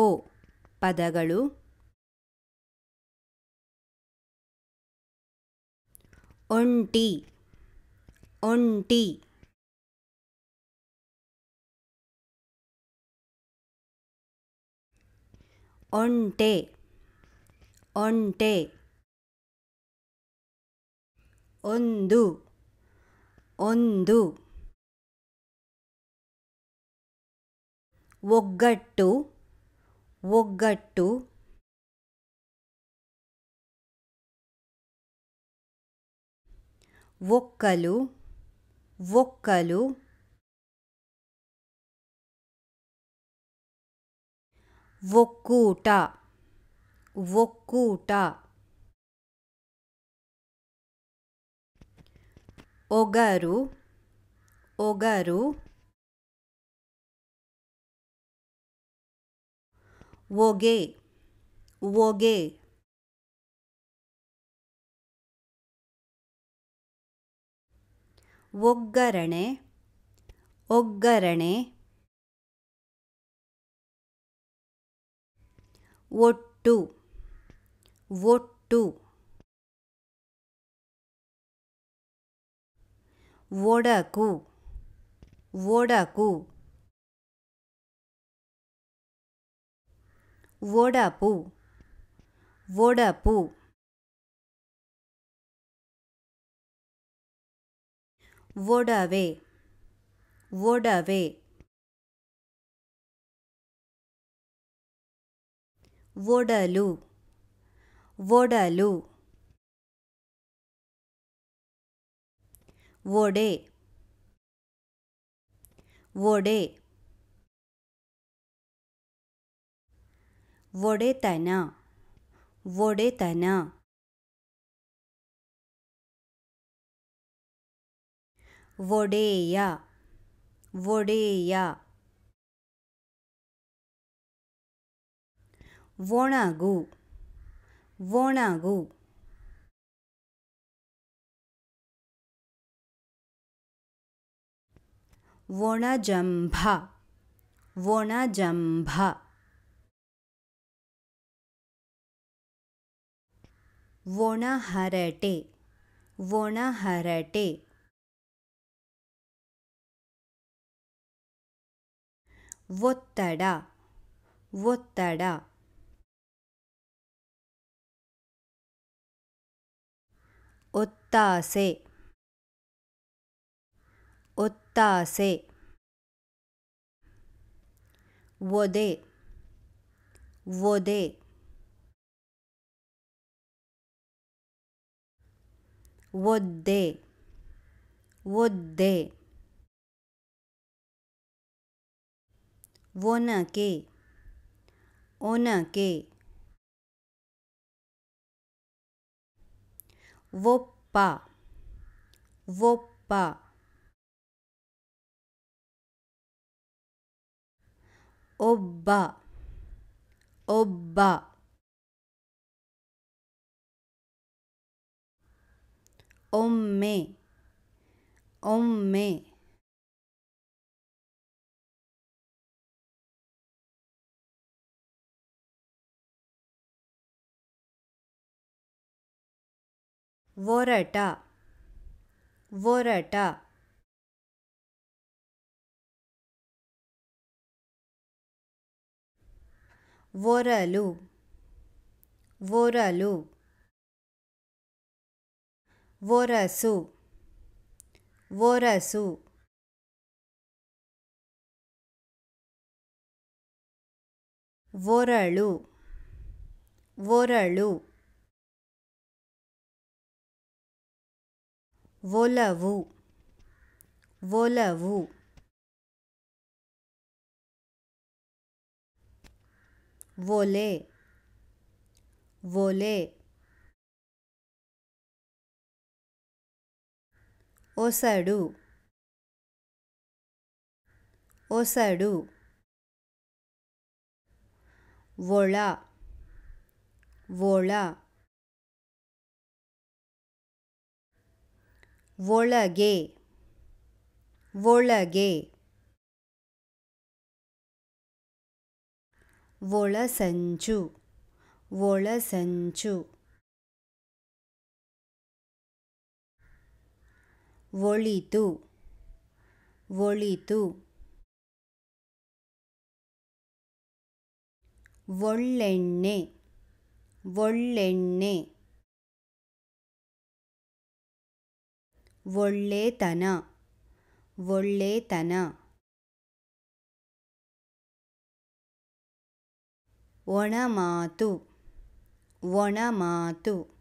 ಓ ಪದಗಳು ಒಂಟಿ ಒಂಟಿ ಒಂಟೆ ಒಂಟೆ ಒಂದು ಒಂದು ಒಗ್ಗಟ್ಟು ఒగ్గట్టు ఒక్కలు ఒక్కలు ఒక్కూట ఒక్కూట ఒగరు ఒగరు ಒಗೆ, ಓಗೆ ಒಗ್ಗರಣೆ ಒಗ್ಗರಣೆ ಒಟ್ಟು ಒಟ್ಟು ಒಡಕು ಒಡಕು వోడాపు వోడాపు ఓడావే ఓడావే ఓడలు ఓడలు ఓడే ఓడే ಒಡೆತನ ಒಡೆತನ ಒಡೆಯ ಒಡೆಯ ಒಣಗು ಒಣಗು ಒಣಜಂಭ ಒಣಜಂಭ ಒಣ ಹರಟೆ ಒಣ ಹರಟೆ ಒತ್ತಡ ಒತ್ತಡ ಒತ್ತಾಸೆ ಒತ್ತಾಸೆ ಒದೆ ಒದೆ ಒದ್ದೆ ಒದ್ದೆ ಒನಕೆ ಒನಕೆ ಒಪ್ಪ ಒಪ್ಪ ಒಬ್ಬ ಒಬ್ಬ ಒಮ್ಮೆ ಒಮ್ಮೆ ಒರಟ ಒರಟ ಒರಲು ಒರಲು ಒರಸು ಒರಸು ಒರಳು ಒರಳು ಒಲವು ಒಲವು ಒಲೆ ಒಲೆ ಒಸಡು ಒಸಡು ಒಳ ಒಳ ಒಳಗೆ ಒಳಗೆ ಒಳಸಂಚು ಒಳಸಂಚು ಒಳಿತು ಒಳಿತು ಒಳ್ಳೆಣ್ಣೆ ಒಳ್ಳೆಣ್ಣೆ ಒಳ್ಳೆತನ ಒಳ್ಳೆತನ ಒಣಮಾತು ಒಣಮಾತು